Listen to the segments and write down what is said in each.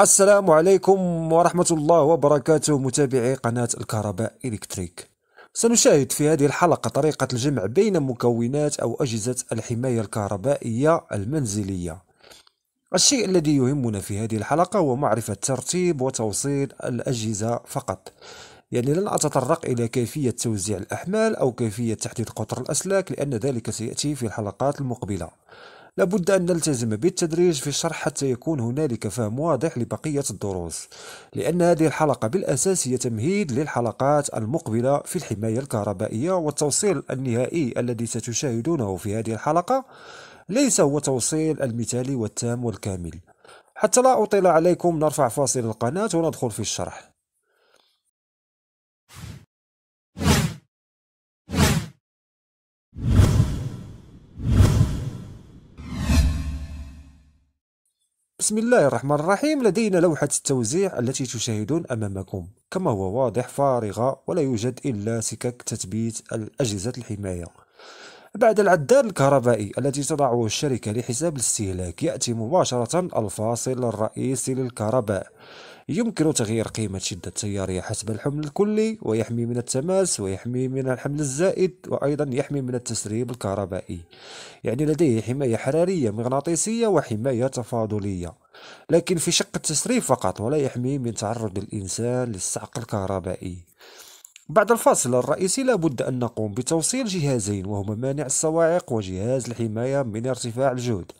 السلام عليكم ورحمة الله وبركاته متابعي قناة الكهرباء إلكتريك سنشاهد في هذه الحلقة طريقة الجمع بين مكونات أو أجهزة الحماية الكهربائية المنزلية الشيء الذي يهمنا في هذه الحلقة هو معرفة ترتيب وتوصيل الأجهزة فقط يعني لن أتطرق إلى كيفية توزيع الأحمال أو كيفية تحديد قطر الأسلاك لأن ذلك سيأتي في الحلقات المقبلة لابد أن نلتزم بالتدريج في الشرح حتى يكون هنالك فهم واضح لبقية الدروس لأن هذه الحلقة بالأساس هي تمهيد للحلقات المقبلة في الحماية الكهربائية والتوصيل النهائي الذي ستشاهدونه في هذه الحلقة ليس هو توصيل المثالي والتام والكامل حتى لا أطيل عليكم نرفع فاصل القناة وندخل في الشرح بسم الله الرحمن الرحيم لدينا لوحة التوزيع التي تشاهدون أمامكم كما هو واضح فارغة ولا يوجد إلا سكك تثبيت الأجهزة الحماية بعد العداد الكهربائي الذي تضعه الشركة لحساب الاستهلاك يأتي مباشرة الفاصل الرئيسي للكهرباء يمكن تغيير قيمة شدة التيارية حسب الحمل الكلي ويحمي من التماس ويحمي من الحمل الزائد وأيضا يحمي من التسريب الكهربائي يعني لديه حماية حرارية مغناطيسية وحماية تفاضلية لكن في شق التسريب فقط ولا يحمي من تعرض الإنسان للصعق الكهربائي بعد الفاصل الرئيسي لابد أن نقوم بتوصيل جهازين وهما مانع الصواعق وجهاز الحماية من ارتفاع الجهد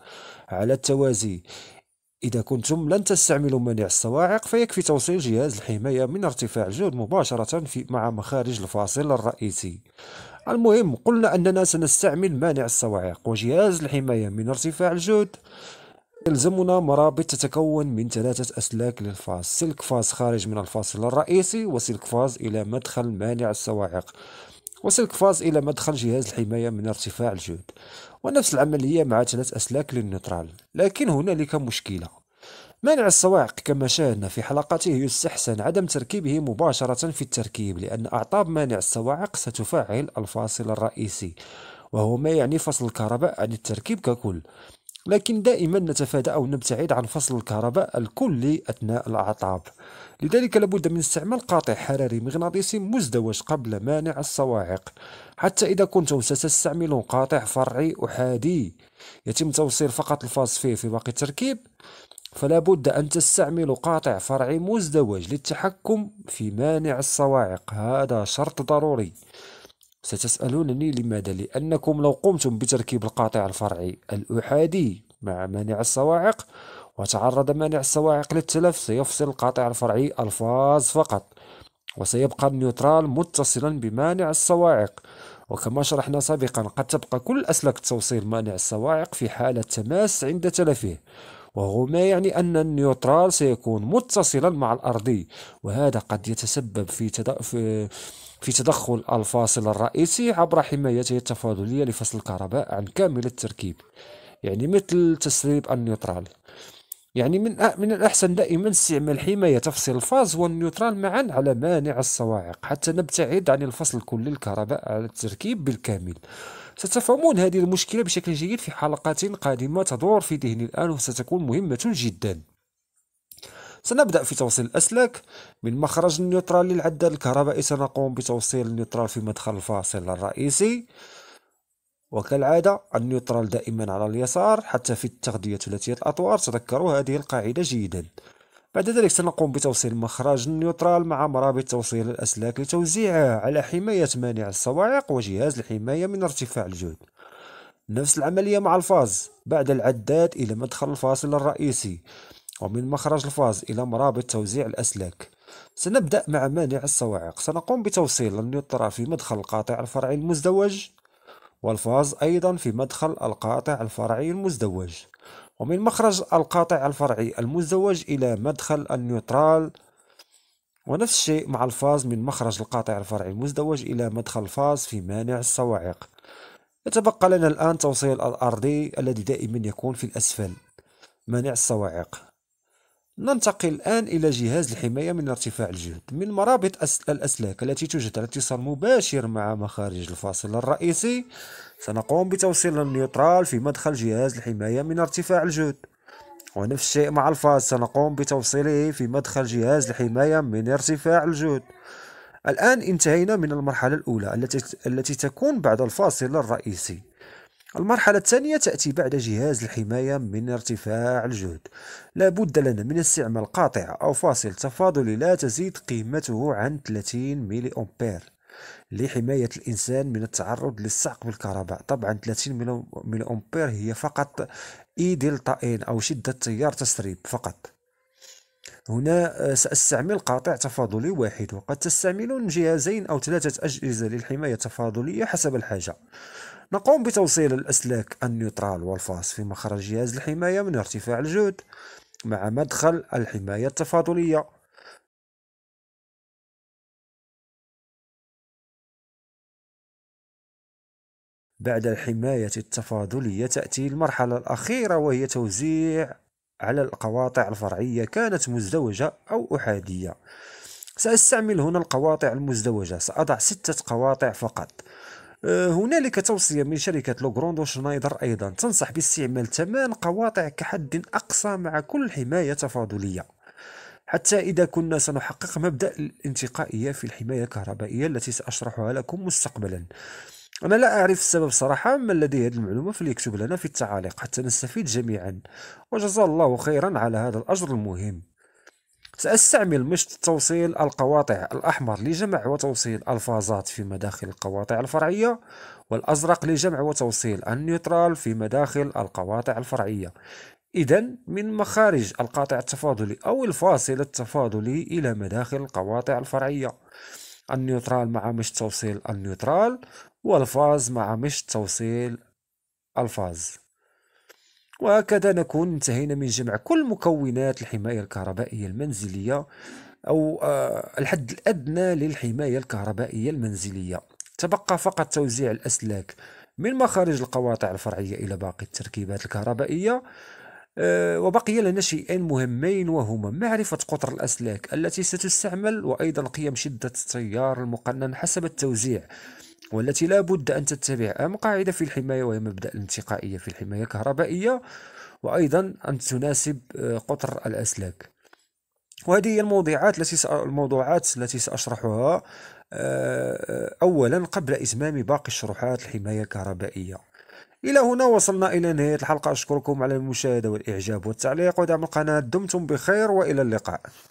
على التوازي إذا كنتم لن تستعملوا مانع الصواعق فيكفي توصيل جهاز الحماية من ارتفاع الجهد مباشرة في مع مخارج الفاصل الرئيسي المهم قلنا أننا سنستعمل مانع الصواعق وجهاز الحماية من ارتفاع الجهد يلزمنا مرابط تتكون من ثلاثة أسلاك للفاز سلك فاز خارج من الفاصل الرئيسي وسلك فاز إلى مدخل مانع الصواعق وسلك فاز إلى مدخل جهاز الحماية من ارتفاع الجهد ونفس العملية مع ثلاث أسلاك للنيوترال لكن هنالك مشكلة مانع الصواعق كما شاهدنا في حلقته يستحسن عدم تركيبه مباشرة في التركيب لأن أعطاب مانع الصواعق ستفعل الفاصل الرئيسي وهو ما يعني فصل الكهرباء عن التركيب ككل لكن دائما نتفادى أو نبتعد عن فصل الكهرباء الكلي أثناء الأعطاب لذلك لابد من استعمال قاطع حراري مغناطيسي مزدوج قبل مانع الصواعق حتى إذا كنتم ستستعملون قاطع فرعي أحادي يتم توصيل فقط الفاصفير في باقي التركيب فلا بد أن تستعملوا قاطع فرعي مزدوج للتحكم في مانع الصواعق هذا شرط ضروري ستسألونني لماذا لأنكم لو قمتم بتركيب القاطع الفرعي الأحادي مع مانع الصواعق وتعرض مانع الصواعق للتلف سيفصل القاطع الفرعي الفاز فقط وسيبقى النيوترال متصلا بمانع الصواعق وكما شرحنا سابقا قد تبقى كل أسلاك توصيل مانع الصواعق في حالة تماس عند تلفه وهو ما يعني أن النيوترال سيكون متصلا مع الأرضي وهذا قد يتسبب في, تد... في في تدخل الفاصل الرئيسي عبر حمايته التفاضلية لفصل الكهرباء عن كامل التركيب يعني مثل تسريب النيوترال يعني من من الأحسن دائما استعمال حماية تفصل الفاز والنيوترال معا على مانع الصواعق حتى نبتعد عن الفصل كل الكهرباء على التركيب بالكامل ستفهمون هذه المشكلة بشكل جيد في حلقات قادمة تدور في ذهني الآن وستكون مهمة جدا سنبدأ في توصيل الأسلاك من مخرج النيوترال للعداد الكهربائي سنقوم بتوصيل النيوترال في مدخل الفاصل الرئيسي وكالعادة النيوترال دائما على اليسار حتى في التغذية ثلاثية الأطوار تذكروا هذه القاعدة جيدا بعد ذلك سنقوم بتوصيل مخرج النيوترال مع مرابط توصيل الأسلاك لتوزيعها على حماية مانع الصواعق وجهاز الحماية من ارتفاع الجهد نفس العملية مع الفاز بعد العداد إلى مدخل الفاصل الرئيسي ومن مخرج الفاز إلى مرابط توزيع الأسلاك سنبدأ مع مانع الصواعق سنقوم بتوصيل النيوترا في مدخل القاطع الفرعي المزدوج والفاز أيضا في مدخل القاطع الفرعي المزدوج ومن مخرج القاطع الفرعي المزدوج إلى مدخل النيوترال ونفس الشيء مع الفاز من مخرج القاطع الفرعي المزدوج إلى مدخل الفاز في مانع الصواعق يتبقى لنا الآن توصيل الأرضي الذي دائما يكون في الأسفل مانع الصواعق ننتقل الآن إلى جهاز الحماية من ارتفاع الجهد من مرابط الأسلاك التي توجد على اتصال مباشر مع مخارج الفاصل الرئيسي سنقوم بتوصيل النيوترال في مدخل جهاز الحماية من ارتفاع الجهد ونفس الشيء مع الفاز سنقوم بتوصيله في مدخل جهاز الحماية من ارتفاع الجهد الآن انتهينا من المرحلة الأولى التي التي تكون بعد الفاصل الرئيسي المرحلة الثانية تأتي بعد جهاز الحماية من ارتفاع الجهد لا بد لنا من استعمال قاطعة أو فاصل تفاضلي لا تزيد قيمته عن 30 ملي أمبير لحماية الإنسان من التعرض للصعق بالكهرباء طبعا 30 ملي أمبير هي فقط إي دلتا إن أو شدة تيار تسريب فقط هنا آه، سأستعمل قاطع تفاضلي واحد وقد تستعملون جهازين أو ثلاثة أجهزة للحماية التفاضلية حسب الحاجة نقوم بتوصيل الأسلاك النيوترال والفاس في مخرج جهاز الحماية من ارتفاع الجهد مع مدخل الحماية التفاضلية بعد الحماية التفاضلية تأتي المرحلة الأخيرة وهي توزيع على القواطع الفرعية كانت مزدوجة أو أحادية سأستعمل هنا القواطع المزدوجة سأضع ستة قواطع فقط آه، هنالك توصية من شركة لوغروند وشنايدر أيضا تنصح باستعمال ثمان قواطع كحد أقصى مع كل حماية تفاضلية حتى إذا كنا سنحقق مبدأ الانتقائية في الحماية الكهربائية التي سأشرحها لكم مستقبلا أنا لا أعرف السبب صراحة من لديه هذه المعلومة فليكتب لنا في التعاليق حتى نستفيد جميعا وجزا الله خيرا على هذا الأجر المهم سأستعمل مشط توصيل القواطع الأحمر لجمع وتوصيل الفازات في مداخل القواطع الفرعية والأزرق لجمع وتوصيل النيوترال في مداخل القواطع الفرعية إذا من مخارج القاطع التفاضلي أو الفاصل التفاضلي إلى مداخل القواطع الفرعية النيوترال مع مشط توصيل النيوترال والفاز مع مشط توصيل الفاز وهكذا نكون انتهينا من جمع كل مكونات الحماية الكهربائية المنزلية أو آه، الحد الأدنى للحماية الكهربائية المنزلية تبقى فقط توزيع الأسلاك من مخارج القواطع الفرعية إلى باقي التركيبات الكهربائية آه، وبقي لنا شيئين مهمين وهما معرفة قطر الأسلاك التي ستستعمل وأيضا قيم شدة التيار المقنن حسب التوزيع والتي لا بد أن تتبع أهم قاعدة في الحماية وهي مبدأ الانتقائية في الحماية الكهربائية وأيضا أن تناسب آه، قطر الأسلاك وهذه هي الموضوعات التي الموضوعات التي سأشرحها آه، أولا قبل إتمام باقي الشروحات الحماية الكهربائية إلى هنا وصلنا إلى نهاية الحلقة أشكركم على المشاهدة والإعجاب والتعليق ودعم القناة دمتم بخير وإلى اللقاء